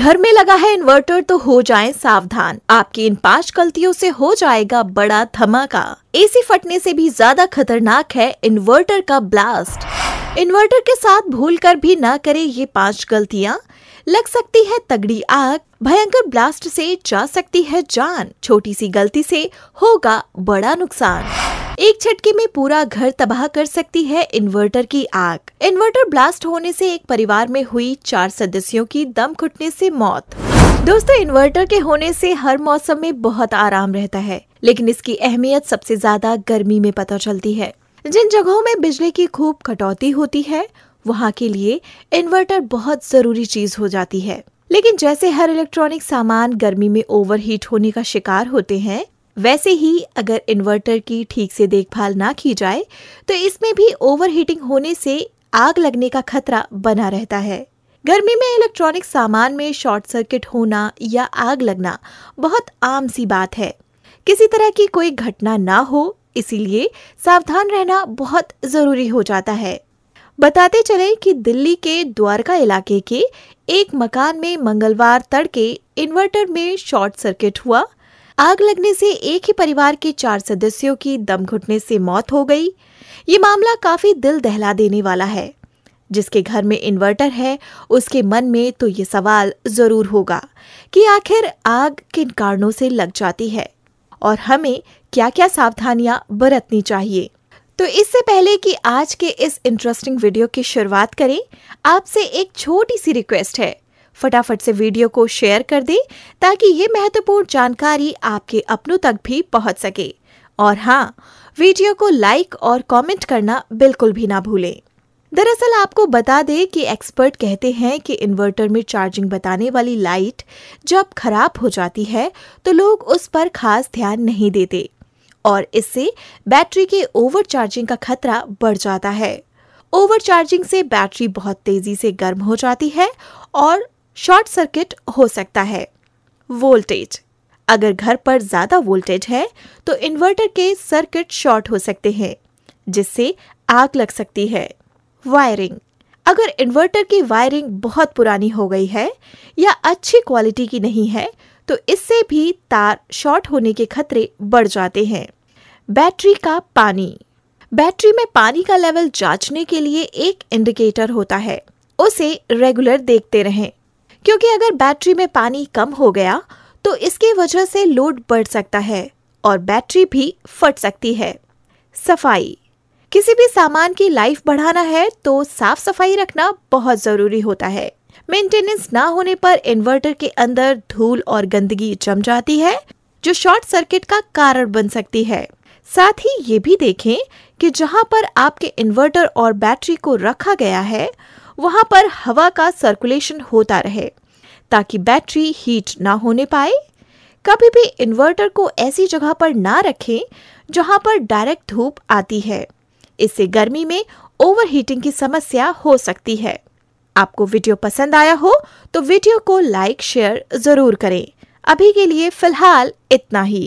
घर में लगा है इन्वर्टर तो हो जाए सावधान आपकी इन पांच गलतियों से हो जाएगा बड़ा धमाका एसी फटने से भी ज्यादा खतरनाक है इन्वर्टर का ब्लास्ट इन्वर्टर के साथ भूल कर भी ना करें ये पांच गलतियाँ लग सकती है तगड़ी आग भयंकर ब्लास्ट से जा सकती है जान छोटी सी गलती से होगा बड़ा नुकसान एक झटके में पूरा घर तबाह कर सकती है इन्वर्टर की आग इन्वर्टर ब्लास्ट होने से एक परिवार में हुई चार सदस्यों की दम घुटने से मौत दोस्तों इन्वर्टर के होने से हर मौसम में बहुत आराम रहता है लेकिन इसकी अहमियत सबसे ज्यादा गर्मी में पता चलती है जिन जगहों में बिजली की खूब कटौती होती है वहाँ के लिए इन्वर्टर बहुत जरूरी चीज हो जाती है लेकिन जैसे हर इलेक्ट्रॉनिक सामान गर्मी में ओवरहीट होने का शिकार होते हैं वैसे ही अगर इन्वर्टर की ठीक से देखभाल ना की जाए तो इसमें भी ओवरहीटिंग होने से आग लगने का खतरा बना रहता है गर्मी में इलेक्ट्रॉनिक सामान में शॉर्ट सर्किट होना या आग लगना बहुत आम सी बात है किसी तरह की कोई घटना ना हो इसीलिए सावधान रहना बहुत जरूरी हो जाता है बताते चले कि दिल्ली के द्वारका इलाके के एक मकान में मंगलवार तड़के इन्वर्टर में शॉर्ट सर्किट हुआ आग लगने से एक ही परिवार के चार सदस्यों की दम घुटने से मौत हो गई ये मामला काफी दिल दहला देने वाला है जिसके घर में इन्वर्टर है उसके मन में तो ये सवाल जरूर होगा कि आखिर आग किन कारणों से लग जाती है और हमें क्या क्या सावधानियां बरतनी चाहिए तो इससे पहले कि आज के इस इंटरेस्टिंग वीडियो की शुरुआत करें आपसे एक छोटी सी रिक्वेस्ट है फटाफट से वीडियो को शेयर कर दें ताकि ये महत्वपूर्ण जानकारी आपके अपनों तक भी पहुंच सके और हाँ वीडियो को लाइक और कमेंट करना बिल्कुल भी ना भूलें दरअसल आपको बता दें कि एक्सपर्ट कहते हैं कि इन्वर्टर में चार्जिंग बताने वाली लाइट जब खराब हो जाती है तो लोग उस पर खास ध्यान नहीं देते और इससे बैटरी के ओवर चार्जिंग का खतरा बढ़ जाता है ओवर चार्जिंग से बैटरी बहुत तेजी से गर्म हो जाती है और शॉर्ट सर्किट हो सकता है वोल्टेज अगर घर पर ज्यादा वोल्टेज है तो इन्वर्टर के सर्किट शॉर्ट हो सकते हैं जिससे आग लग सकती है वायरिंग अगर इन्वर्टर की वायरिंग बहुत पुरानी हो गई है या अच्छी क्वालिटी की नहीं है तो इससे भी तार शॉर्ट होने के खतरे बढ़ जाते हैं बैटरी का पानी बैटरी में पानी का लेवल जांचने के लिए एक इंडिकेटर होता है उसे रेगुलर देखते रहें क्योंकि अगर बैटरी में पानी कम हो गया तो इसकी वजह से लोड बढ़ सकता है और बैटरी भी फट सकती है सफाई किसी भी सामान की लाइफ बढ़ाना है तो साफ सफाई रखना बहुत जरूरी होता है मेंटेनेंस ना होने पर इन्वर्टर के अंदर धूल और गंदगी जम जाती है जो शॉर्ट सर्किट का कारण बन सकती है साथ ही ये भी देखें कि जहां पर आपके इन्वर्टर और बैटरी को रखा गया है वहां पर हवा का सर्कुलेशन होता रहे ताकि बैटरी हीट ना होने पाए कभी भी इन्वर्टर को ऐसी जगह पर ना रखें जहां पर डायरेक्ट धूप आती है इससे गर्मी में ओवरहीटिंग की समस्या हो सकती है आपको वीडियो पसंद आया हो तो वीडियो को लाइक शेयर जरूर करें अभी के लिए फिलहाल इतना ही